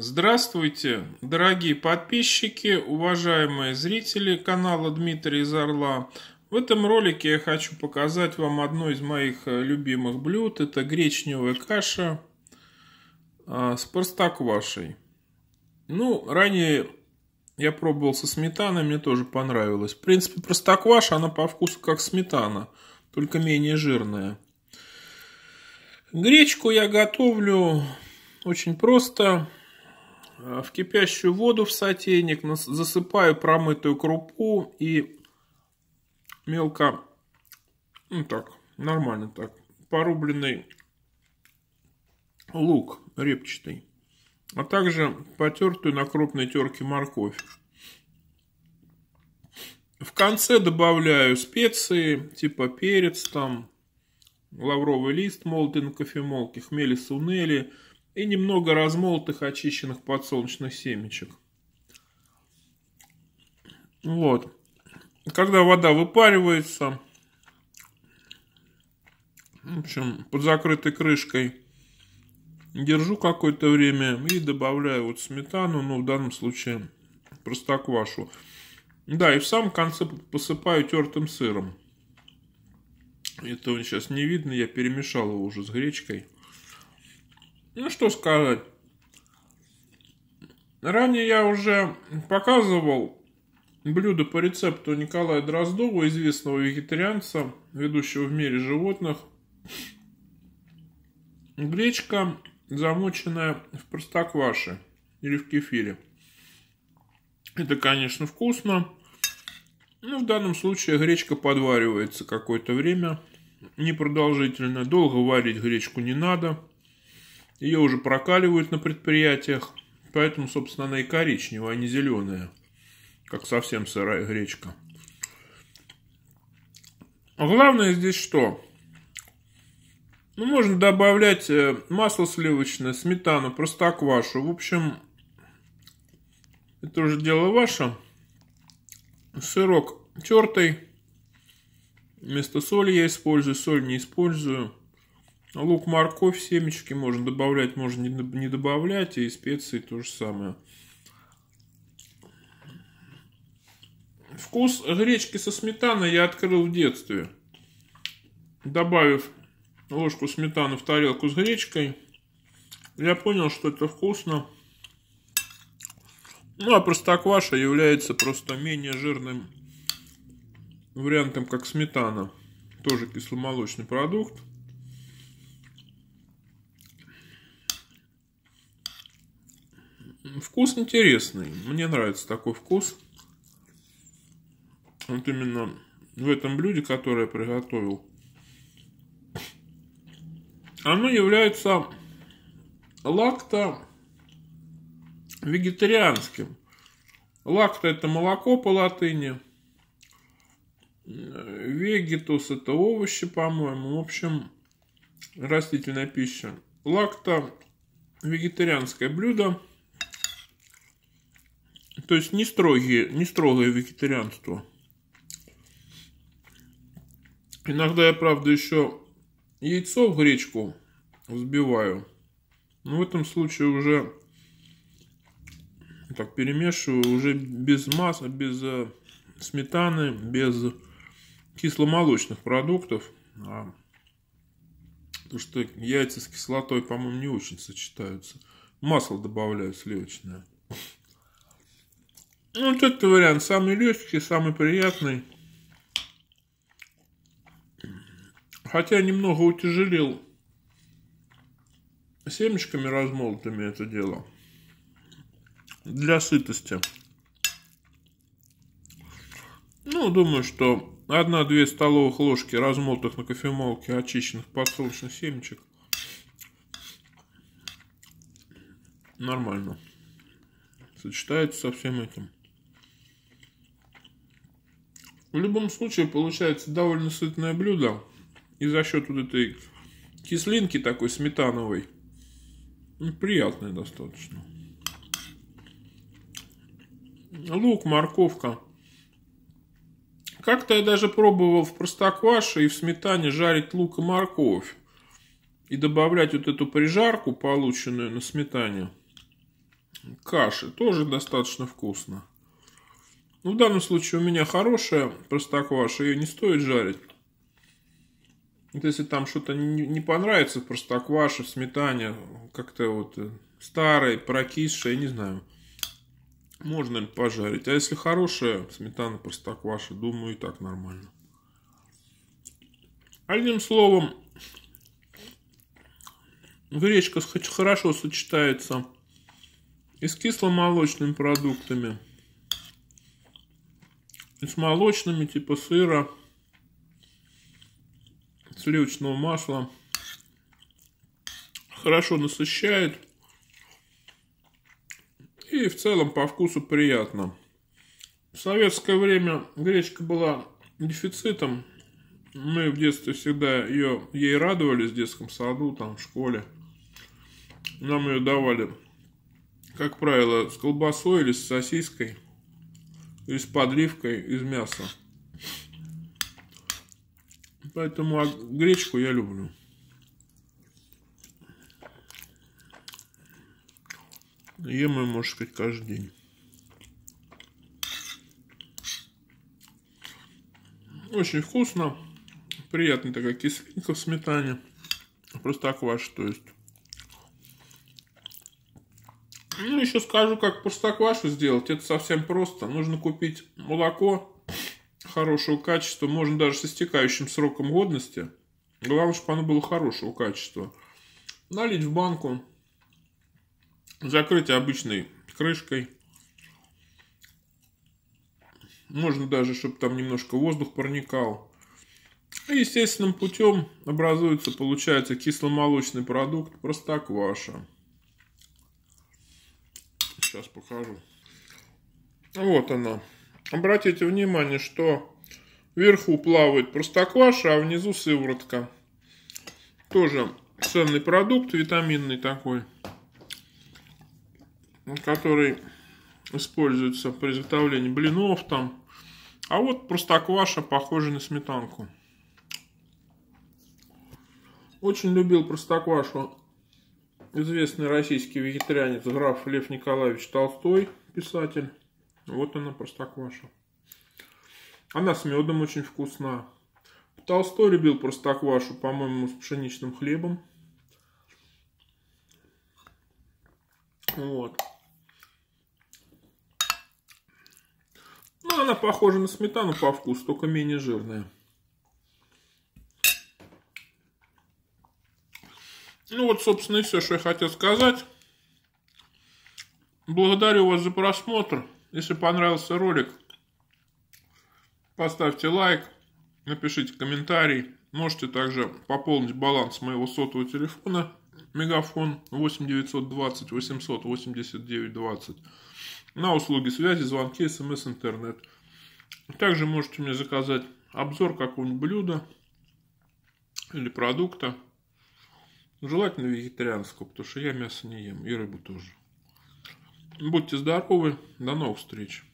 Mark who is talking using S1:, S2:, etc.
S1: Здравствуйте, дорогие подписчики, уважаемые зрители канала Дмитрий из Орла. В этом ролике я хочу показать вам одно из моих э, любимых блюд. Это гречневая каша а, с простоквашей. Ну, ранее я пробовал со сметаной, мне тоже понравилось. В принципе, простокваша, она по вкусу как сметана, только менее жирная. Гречку я готовлю очень просто. Э, в кипящую воду в сотейник засыпаю промытую крупу и мелко, ну так, нормально так, порубленный лук репчатый, а также потертую на крупной терке морковь. В конце добавляю специи, типа перец там, лавровый лист молотый на кофемолке, хмели сунели – и немного размолотых очищенных подсолнечных семечек. Вот. Когда вода выпаривается, в общем, под закрытой крышкой держу какое-то время и добавляю вот сметану, ну, в данном случае простоквашу. Да, и в самом конце посыпаю тертым сыром. Это сейчас не видно, я перемешал его уже с гречкой. Ну что сказать. Ранее я уже показывал блюдо по рецепту Николая Дроздова, известного вегетарианца, ведущего в мире животных. Гречка, замоченная в простокваше или в кефире. Это, конечно, вкусно. Но в данном случае гречка подваривается какое-то время, непродолжительно. Долго варить гречку не надо – ее уже прокаливают на предприятиях, поэтому, собственно, она и коричневая, а не зеленая, как совсем сырая гречка. А главное здесь что? Ну, можно добавлять э, масло сливочное, сметану, простоквашу. В общем, это уже дело ваше. Сырок тертый. Вместо соли я использую, соль не использую. Лук, морковь, семечки можно добавлять, можно не, добавлять, и специи то же самое. Вкус гречки со сметаной я открыл в детстве, добавив ложку сметаны в тарелку с гречкой. Я понял, что это вкусно. Ну а простокваша является просто менее жирным вариантом, как сметана. Тоже кисломолочный продукт. Вкус интересный. Мне нравится такой вкус. Вот именно в этом блюде, которое я приготовил. Оно является лакто вегетарианским. Лакто это молоко по латыни. Вегетус это овощи, по-моему. В общем, растительная пища. Лакто вегетарианское блюдо. То есть не, строгие, не строгое вегетарианство. Иногда я, правда, еще яйцо в гречку взбиваю. Но в этом случае уже так перемешиваю, уже без масла, без э, сметаны, без кисломолочных продуктов. А, потому что яйца с кислотой, по-моему, не очень сочетаются. Масло добавляю сливочное. Ну, вот этот вариант самый легкий, самый приятный. Хотя немного утяжелил семечками размолотыми это дело. Для сытости. Ну, думаю, что 1-2 столовых ложки размолотых на кофемолке очищенных подсолнечных семечек. Нормально. Сочетается со всем этим. В любом случае получается довольно сытное блюдо. И за счет вот этой кислинки такой сметановой. Ну, приятное достаточно. Лук, морковка. Как-то я даже пробовал в простокваше и в сметане жарить лук и морковь. И добавлять вот эту прижарку, полученную на сметане, каши. Тоже достаточно вкусно. Ну, в данном случае у меня хорошая простокваша, ее не стоит жарить. Вот если там что-то не понравится в простокваше, сметане, как-то вот э, старой, прокисшая, не знаю, можно ли пожарить. А если хорошая сметана простокваша, думаю, и так нормально. Одним словом, гречка хорошо сочетается и с кисломолочными продуктами – с молочными, типа сыра, сливочного масла. Хорошо насыщает. И в целом по вкусу приятно. В советское время гречка была дефицитом. Мы в детстве всегда ее, ей радовались в детском саду, там, в школе. Нам ее давали, как правило, с колбасой или с сосиской – и с подливкой из мяса. Поэтому а гречку я люблю. Ем ее, можно сказать, каждый день. Очень вкусно. Приятная такая кислинка в сметане. Просто акваш, то есть. Ну, еще скажу, как простоквашу сделать. Это совсем просто. Нужно купить молоко хорошего качества, можно даже с истекающим сроком годности. Главное, чтобы оно было хорошего качества. Налить в банку, закрыть обычной крышкой. Можно даже, чтобы там немножко воздух проникал. И естественным путем образуется, получается, кисломолочный продукт простокваша. Сейчас покажу. Вот она. Обратите внимание, что вверху плавает простокваша, а внизу сыворотка. Тоже ценный продукт, витаминный такой, который используется при изготовлении блинов там. А вот простокваша похожа на сметанку. Очень любил простоквашу известный российский вегетарианец граф Лев Николаевич Толстой, писатель. Вот она, простокваша. Она с медом очень вкусна. Толстой любил простоквашу, по-моему, с пшеничным хлебом. Вот. Ну, она похожа на сметану по вкусу, только менее жирная. Ну вот, собственно, и все, что я хотел сказать. Благодарю вас за просмотр. Если понравился ролик, поставьте лайк, напишите комментарий. Можете также пополнить баланс моего сотового телефона. Мегафон 8920 889 20 на услуги связи, звонки, смс, интернет. Также можете мне заказать обзор какого-нибудь блюда или продукта. Ну, желательно вегетарианского, потому что я мясо не ем и рыбу тоже. Будьте здоровы, до новых встреч.